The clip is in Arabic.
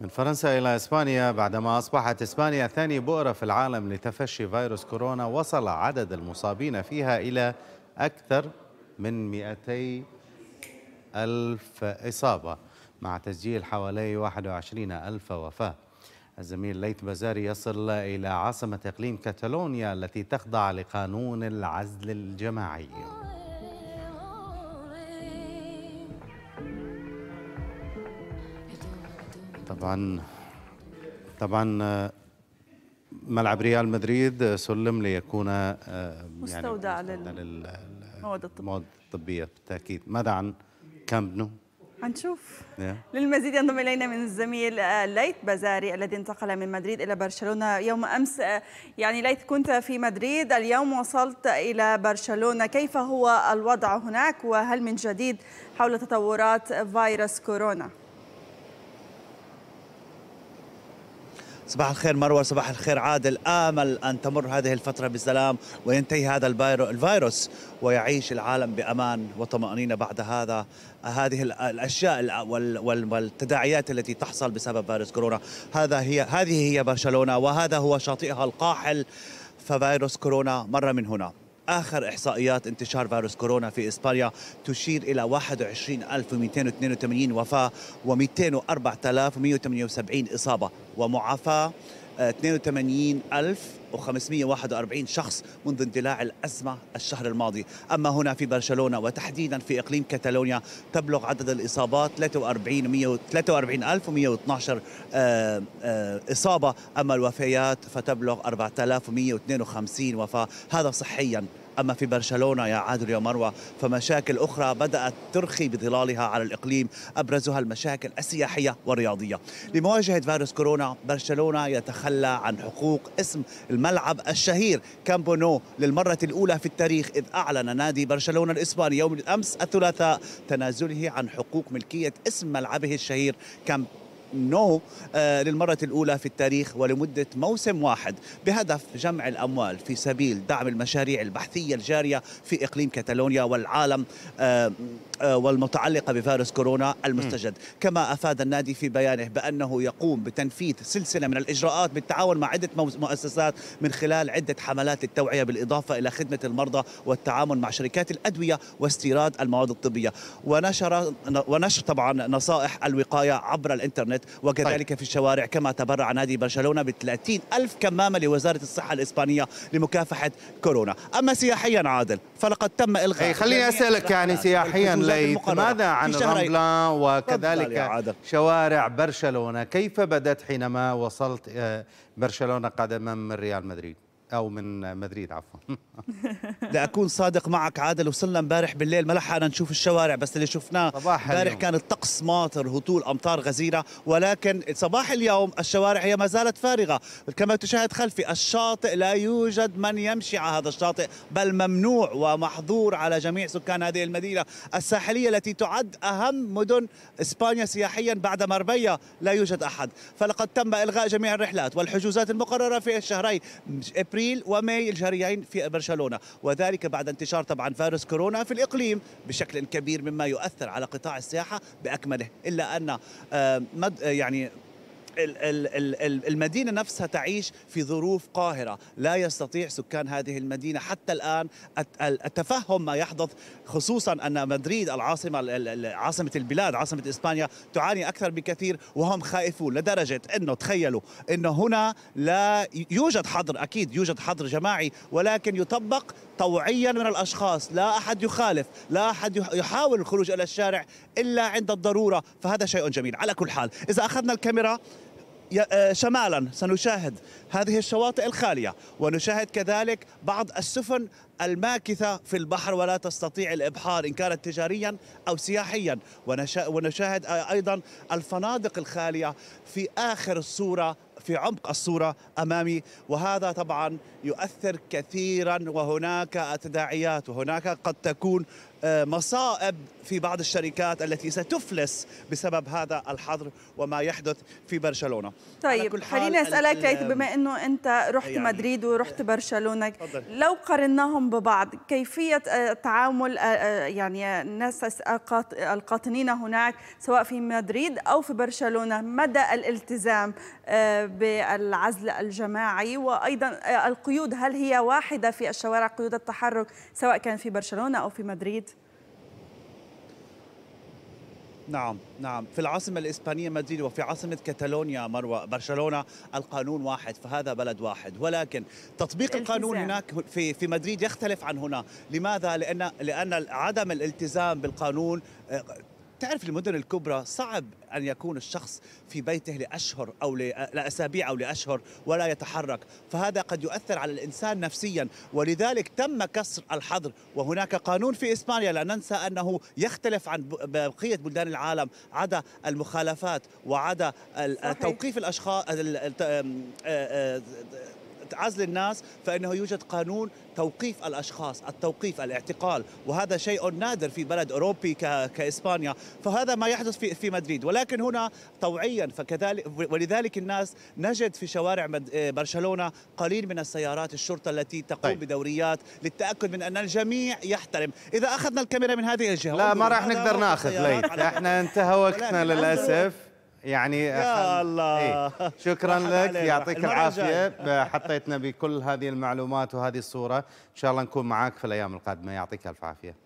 من فرنسا إلى إسبانيا بعدما أصبحت إسبانيا ثاني بؤرة في العالم لتفشي فيروس كورونا وصل عدد المصابين فيها إلى أكثر من 200 ألف إصابة مع تسجيل حوالي 21 ألف وفاة الزميل ليث بزاري يصل إلى عاصمة إقليم كاتالونيا التي تخضع لقانون العزل الجماعي طبعا طبعا آه، ملعب ريال مدريد سلم ليكون آه، يعني مستودع للمواد الطبية المواد الطبية بالتأكيد ماذا عن كامب نو؟ هنشوف yeah. للمزيد ينضم الينا من الزميل آه، ليث بازاري الذي انتقل من مدريد الى برشلونه يوم امس يعني ليث كنت في مدريد اليوم وصلت الى برشلونه كيف هو الوضع هناك وهل من جديد حول تطورات فيروس كورونا؟ صباح الخير مروة صباح الخير عادل آمل أن تمر هذه الفترة بسلام وينتهي هذا الفيروس ويعيش العالم بأمان وطمأنينة بعد هذا هذه الأشياء والتداعيات التي تحصل بسبب فيروس كورونا هذا هي هذه هي برشلونة وهذا هو شاطئها القاحل ففيروس كورونا مر من هنا آخر إحصائيات انتشار فيروس كورونا في إسبانيا تشير إلى 21282 وفاة و 204178 إصابة ومعافاة 82541 شخص منذ اندلاع الأزمة الشهر الماضي أما هنا في برشلونة وتحديدا في إقليم كتالونيا تبلغ عدد الإصابات 43112 آه، آه، إصابة أما الوفيات فتبلغ 4152 وفاة هذا صحيا أما في برشلونة يا عادل يا مروة فمشاكل أخرى بدأت ترخي بظلالها على الإقليم أبرزها المشاكل السياحية والرياضية لمواجهة فيروس كورونا برشلونة يتخلى عن حقوق اسم الملعب الشهير كامبونو للمرة الأولى في التاريخ إذ أعلن نادي برشلونة الإسباني يوم الأمس الثلاثاء تنازله عن حقوق ملكية اسم ملعبه الشهير كامب نو آه، للمرة الأولى في التاريخ ولمدة موسم واحد بهدف جمع الأموال في سبيل دعم المشاريع البحثية الجارية في إقليم كتالونيا والعالم آه، آه، والمتعلقة بفيروس كورونا المستجد كما أفاد النادي في بيانه بأنه يقوم بتنفيذ سلسلة من الإجراءات بالتعاون مع عدة مؤسسات من خلال عدة حملات للتوعية بالإضافة إلى خدمة المرضى والتعامل مع شركات الأدوية واستيراد المواد الطبية ونشر ونشر طبعا نصائح الوقاية عبر الإنترنت وكذلك طيب. في الشوارع كما تبرع نادي برشلونة ب 30 ألف كمامة لوزارة الصحة الإسبانية لمكافحة كورونا أما سياحيا عادل فلقد تم إلغاء إيه، خليني أسألك يعني سياحيا ليث ماذا عن رمبلا وكذلك شوارع برشلونة كيف بدت حينما وصلت آه، برشلونة قدما من ريال مدريد او من مدريد عفوا لاكون صادق معك عادل وصلنا امبارح بالليل ما لحقنا نشوف الشوارع بس اللي شفناه امبارح كان الطقس ماطر هطول امطار غزيره ولكن صباح اليوم الشوارع هي ما زالت فارغه كما تشاهد خلفي الشاطئ لا يوجد من يمشي على هذا الشاطئ بل ممنوع ومحظور على جميع سكان هذه المدينه الساحليه التي تعد اهم مدن اسبانيا سياحيا بعد مربيا لا يوجد احد فلقد تم الغاء جميع الرحلات والحجوزات المقرره في الشهرين أبريل وماي الجاريين في برشلونة وذلك بعد انتشار طبعا فيروس كورونا في الإقليم بشكل كبير مما يؤثر على قطاع السياحة بأكمله إلا أن آه، آه، يعني المدينة نفسها تعيش في ظروف قاهرة لا يستطيع سكان هذه المدينة حتى الآن التفهم ما يحدث خصوصا أن مدريد العاصمة عاصمة البلاد عاصمة إسبانيا تعاني أكثر بكثير وهم خائفون لدرجة أنه تخيلوا أنه هنا لا يوجد حظر أكيد يوجد حظر جماعي ولكن يطبق طوعيا من الأشخاص لا أحد يخالف لا أحد يحاول الخروج إلى الشارع إلا عند الضرورة فهذا شيء جميل على كل حال إذا أخذنا الكاميرا آه، شمالا سنشاهد هذه الشواطئ الخالية ونشاهد كذلك بعض السفن الماكثة في البحر ولا تستطيع الإبحار إن كانت تجاريا أو سياحيا ونشاهد آه، أيضا الفنادق الخالية في آخر الصورة في عمق الصورة أمامي وهذا طبعا يؤثر كثيرا وهناك تداعيات وهناك قد تكون آه، مصائب في بعض الشركات التي ستفلس بسبب هذا الحظر وما يحدث في برشلونه طيب خليني اسالك بما انه انت رحت يعني مدريد ورحت آه، برشلونه فضل. لو قرناهم ببعض كيفيه آه، تعامل يعني الناس القاطنين هناك سواء في مدريد او في برشلونه مدى الالتزام بالعزل الجماعي وأيضا آه، القيود هل هي واحدة في الشوارع قيود التحرك سواء كان في برشلونة أو في مدريد؟ نعم نعم في العاصمة الإسبانية مدريد وفي عاصمة كتالونيا مروة برشلونة القانون واحد فهذا بلد واحد ولكن تطبيق القانون هناك في في مدريد يختلف عن هنا لماذا لأن لأن عدم الالتزام بالقانون آه، تعرف المدن الكبرى صعب أن يكون الشخص في بيته لأشهر أو لأسابيع أو لأشهر ولا يتحرك فهذا قد يؤثر على الإنسان نفسيا ولذلك تم كسر الحظر وهناك قانون في إسبانيا لا ننسى أنه يختلف عن بقية بلدان العالم عدا المخالفات وعدا توقيف الأشخاص عزل الناس فإنه يوجد قانون توقيف الأشخاص التوقيف الاعتقال وهذا شيء نادر في بلد أوروبي كإسبانيا فهذا ما يحدث في, في مدريد ولكن هنا طوعيا فكذلك ولذلك الناس نجد في شوارع برشلونة قليل من السيارات الشرطة التي تقوم طيب. بدوريات للتأكد من أن الجميع يحترم إذا أخذنا الكاميرا من هذه الجهة لا ما راح نقدر ناخذ ليت احنا انتهى وقتنا للأسف يعني يا إيه. الله ايه شكرا لك يعطيك العافيه حطيتنا بكل هذه المعلومات وهذه الصوره ان شاء الله نكون معاك في الايام القادمه يعطيك الف عافيه